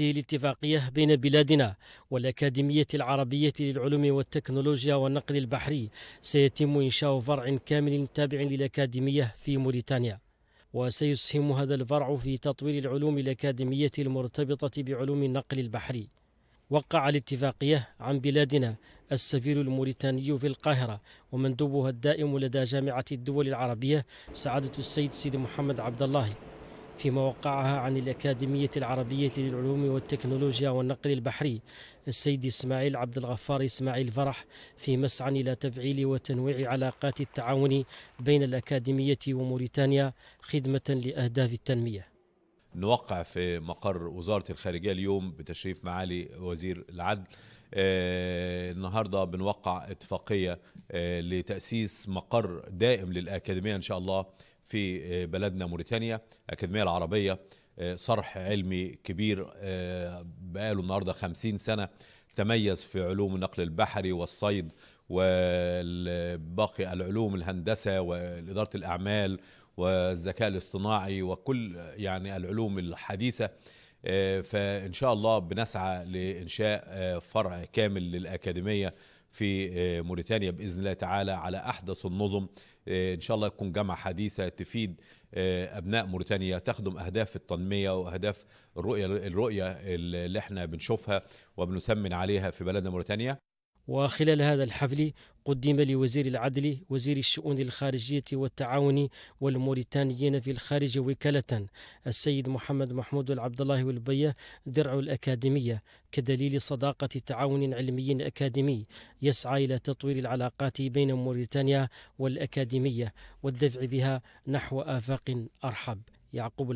هذه الاتفاقية بين بلادنا والأكاديمية العربية للعلوم والتكنولوجيا والنقل البحري سيتم إنشاء فرع كامل تابع للأكاديمية في موريتانيا وسيسهم هذا الفرع في تطوير العلوم الأكاديمية المرتبطة بعلوم النقل البحري وقع الاتفاقية عن بلادنا السفير الموريتاني في القاهرة ومندوبها الدائم لدى جامعة الدول العربية سعادة السيد سيد محمد عبد الله في موقعها عن الأكاديمية العربية للعلوم والتكنولوجيا والنقل البحري السيد إسماعيل عبد الغفار إسماعيل فرح في مسعى إلى تفعيل وتنويع علاقات التعاون بين الأكاديمية وموريتانيا خدمة لأهداف التنمية نوقع في مقر وزارة الخارجية اليوم بتشريف معالي وزير العدل آه، النهارده بنوقع اتفاقيه آه، لتاسيس مقر دائم للاكاديميه ان شاء الله في آه، بلدنا موريتانيا الاكاديميه العربيه صرح علمي كبير بقاله النهارده 50 سنه تميز في علوم النقل البحري والصيد وباقي العلوم الهندسه واداره الاعمال والذكاء الاصطناعي وكل يعني العلوم الحديثه آه، فان شاء الله بنسعى لانشاء آه، فرع كامل للاكاديميه في آه، موريتانيا باذن الله تعالى على احدث النظم ان شاء الله تكون جامعه حديثه تفيد ابناء موريتانيا تخدم اهداف التنميه واهداف الرؤيه الرؤيه اللي احنا بنشوفها وبنثمن عليها في بلدنا موريتانيا وخلال هذا الحفل قدم لوزير العدل وزير الشؤون الخارجية والتعاون والموريتانيين في الخارج وكالة السيد محمد محمود العبد الله والبية درع الأكاديمية كدليل صداقة تعاون علمي أكاديمي يسعى إلى تطوير العلاقات بين موريتانيا والأكاديمية والدفع بها نحو آفاق أرحب يعقوب